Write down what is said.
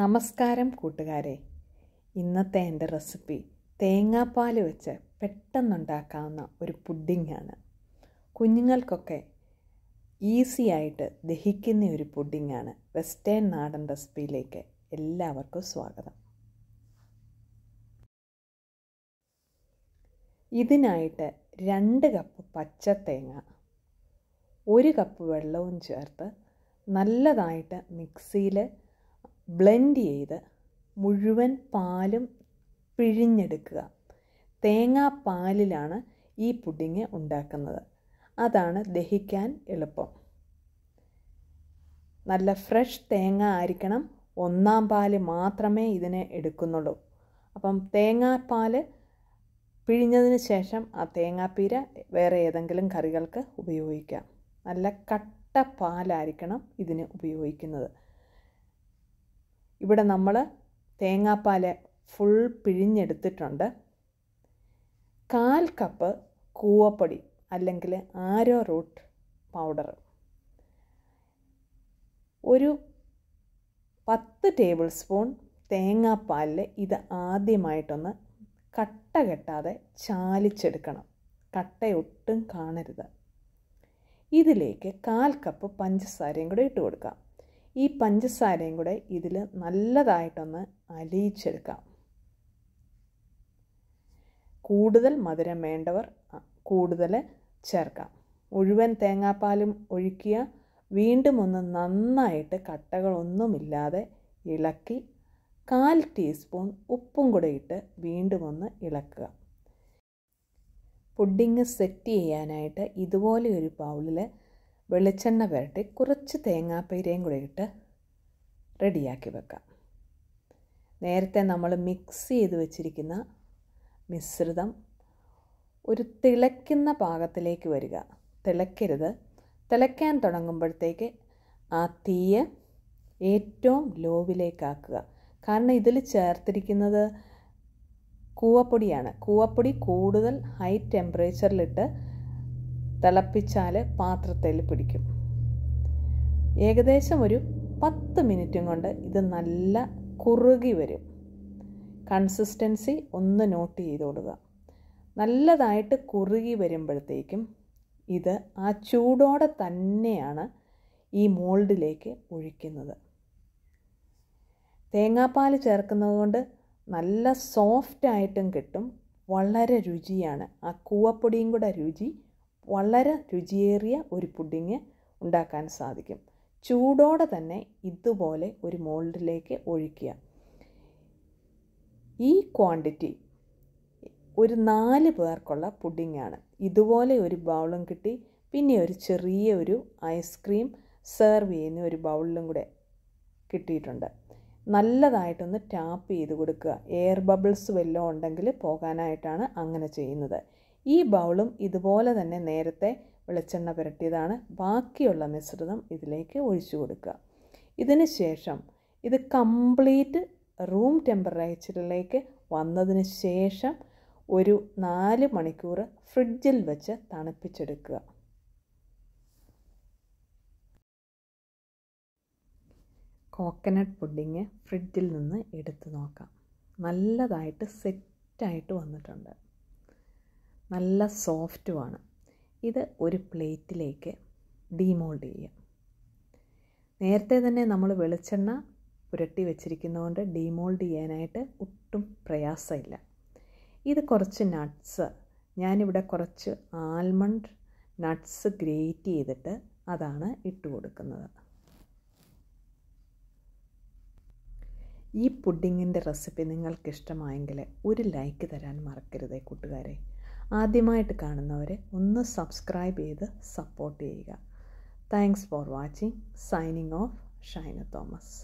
നമസ്കാരം കൂട്ടുകാരെ ഇന്നത്തെ എൻ്റെ റെസിപ്പി തേങ്ങാപ്പാൽ വെച്ച് പെട്ടെന്നുണ്ടാക്കാവുന്ന ഒരു പുഡിങ്ങാണ് കുഞ്ഞുങ്ങൾക്കൊക്കെ ഈസി ആയിട്ട് ദഹിക്കുന്ന ഒരു പുഡിങ്ങാണ് വെസ്റ്റേൺ നാടൻ റെസിപ്പിയിലേക്ക് എല്ലാവർക്കും സ്വാഗതം ഇതിനായിട്ട് രണ്ട് കപ്പ് പച്ച തേങ്ങ ഒരു കപ്പ് വെള്ളവും ചേർത്ത് നല്ലതായിട്ട് മിക്സിയിൽ ബ്ലെൻഡ് ചെയ്ത് മുഴുവൻ പാലും പിഴിഞ്ഞെടുക്കുക തേങ്ങാപ്പാലിലാണ് ഈ പുഡിങ് ഉണ്ടാക്കുന്നത് അതാണ് ദഹിക്കാൻ എളുപ്പം നല്ല ഫ്രഷ് തേങ്ങ ആയിരിക്കണം ഒന്നാം പാല് മാത്രമേ ഇതിനെ എടുക്കുന്നുള്ളൂ അപ്പം തേങ്ങാപ്പാൽ പിഴിഞ്ഞതിന് ശേഷം ആ തേങ്ങാപ്പീര വേറെ ഏതെങ്കിലും കറികൾക്ക് ഉപയോഗിക്കാം നല്ല കട്ട പാലായിരിക്കണം ഇതിന് ഉപയോഗിക്കുന്നത് ഇവിടെ നമ്മൾ തേങ്ങാപ്പാൽ ഫുൾ പിഴിഞ്ഞെടുത്തിട്ടുണ്ട് കാൽ കപ്പ് കൂവപ്പൊടി അല്ലെങ്കിൽ ആരോ റൂട്ട് പൗഡർ ഒരു പത്ത് ടേബിൾ സ്പൂൺ തേങ്ങാപ്പാലിൽ ഇത് ആദ്യമായിട്ടൊന്ന് കട്ട കെട്ടാതെ ചാലിച്ചെടുക്കണം കട്ടയൊട്ടും കാണരുത് ഇതിലേക്ക് കാൽ കപ്പ് പഞ്ചസാരയും കൂടെ ഇട്ട് കൊടുക്കാം ഈ പഞ്ചസാരയും കൂടെ ഇതിൽ നല്ലതായിട്ടൊന്ന് അലിയിച്ചെടുക്കാം കൂടുതൽ മധുരം വേണ്ടവർ കൂടുതൽ ചേർക്കാം മുഴുവൻ തേങ്ങാപ്പാലും ഒഴിക്കുക വീണ്ടും ഒന്ന് നന്നായിട്ട് കട്ടകളൊന്നുമില്ലാതെ ഇളക്കി കാൽ ടീസ്പൂൺ ഉപ്പും കൂടെ ഇട്ട് വീണ്ടും ഒന്ന് ഇളക്കുക പുഡിങ് സെറ്റ് ചെയ്യാനായിട്ട് ഇതുപോലെ ഒരു പൗളിൽ വെളിച്ചെണ്ണ വരട്ടി കുറച്ച് തേങ്ങാപ്പീരയും കൂടി ഇട്ട് റെഡിയാക്കി വെക്കാം നേരത്തെ നമ്മൾ മിക്സ് ചെയ്ത് വെച്ചിരിക്കുന്ന മിശ്രിതം ഒരു തിളയ്ക്കുന്ന പാകത്തിലേക്ക് വരിക തിളയ്ക്കരുത് തിളയ്ക്കാൻ തുടങ്ങുമ്പോഴത്തേക്ക് ആ തീയ് ഏറ്റവും ലോവിലേക്കാക്കുക കാരണം ഇതിൽ ചേർത്തിരിക്കുന്നത് കൂവപ്പൊടിയാണ് കൂവപ്പൊടി കൂടുതൽ ഹൈ ടെമ്പറേച്ചറിലിട്ട് തിളപ്പിച്ചാൽ പാത്രത്തിൽ പിടിക്കും ഏകദേശം ഒരു പത്ത് മിനിറ്റും കൊണ്ട് ഇത് നല്ല കുറുകി വരും കൺസിസ്റ്റൻസി ഒന്ന് നോട്ട് ചെയ്ത് കൊടുക്കുക നല്ലതായിട്ട് കുറുകി വരുമ്പോഴത്തേക്കും ഇത് ആ ചൂടോടെ തന്നെയാണ് ഈ മോൾഡിലേക്ക് ഒഴിക്കുന്നത് തേങ്ങാപ്പാൽ ചേർക്കുന്നത് കൊണ്ട് നല്ല സോഫ്റ്റായിട്ടും കിട്ടും വളരെ രുചിയാണ് ആ കൂവപ്പൊടിയും കൂടെ രുചി വളരെ രുചിയേറിയ ഒരു പുഡിങ് ഉണ്ടാക്കാൻ സാധിക്കും ചൂടോടെ തന്നെ ഇതുപോലെ ഒരു മോൾഡിലേക്ക് ഒഴിക്കുക ഈ ക്വാണ്ടിറ്റി ഒരു നാല് പേർക്കുള്ള പുഡിങ്ങാണ് ഇതുപോലെ ഒരു ബൗളും കിട്ടി പിന്നെ ഒരു ചെറിയ ഒരു ഐസ്ക്രീം സെർവ് ചെയ്യുന്ന ഒരു ബൗളിലും കൂടെ കിട്ടിയിട്ടുണ്ട് നല്ലതായിട്ടൊന്ന് ടാപ്പ് ചെയ്ത് കൊടുക്കുക എയർ ബബിൾസ് വല്ലതും ഉണ്ടെങ്കിൽ പോകാനായിട്ടാണ് അങ്ങനെ ചെയ്യുന്നത് ഈ ബൗളും ഇതുപോലെ തന്നെ നേരത്തെ വെളിച്ചെണ്ണ പുരട്ടിയതാണ് ബാക്കിയുള്ള മിശ്രിതം ഇതിലേക്ക് ഒഴിച്ചു കൊടുക്കുക ഇതിന് ശേഷം ഇത് കംപ്ലീറ്റ് റൂം ടെമ്പറേച്ചറിലേക്ക് വന്നതിന് ശേഷം ഒരു നാല് മണിക്കൂർ ഫ്രിഡ്ജിൽ വെച്ച് തണുപ്പിച്ചെടുക്കുക കോക്കനട്ട് പുഡിങ് ഫ്രിഡ്ജിൽ നിന്ന് എടുത്തു നോക്കാം നല്ലതായിട്ട് സെറ്റായിട്ട് വന്നിട്ടുണ്ട് നല്ല സോഫ്റ്റുമാണ് ഇത് ഒരു പ്ലേറ്റിലേക്ക് ഡീമോൾഡ് ചെയ്യാം നേരത്തെ തന്നെ നമ്മൾ വെളിച്ചെണ്ണ പുരട്ടി വെച്ചിരിക്കുന്നതുകൊണ്ട് ഡീമോൾഡ് ചെയ്യാനായിട്ട് ഒട്ടും പ്രയാസമില്ല ഇത് കുറച്ച് നട്ട്സ് ഞാനിവിടെ കുറച്ച് ആൽമണ്ട് നട്ട്സ് ഗ്രേറ്റ് ചെയ്തിട്ട് അതാണ് ഇട്ട് കൊടുക്കുന്നത് ഈ പുഡിങ്ങിൻ്റെ റെസിപ്പി നിങ്ങൾക്കിഷ്ടമായെങ്കിൽ ഒരു ലൈക്ക് തരാൻ മറക്കരുതേ കൂട്ടുകാരെ ആദ്യമായിട്ട് കാണുന്നവരെ ഒന്ന് സബ്സ്ക്രൈബ് ചെയ്ത് സപ്പോർട്ട് ചെയ്യുക thanks for watching signing off Shaina Thomas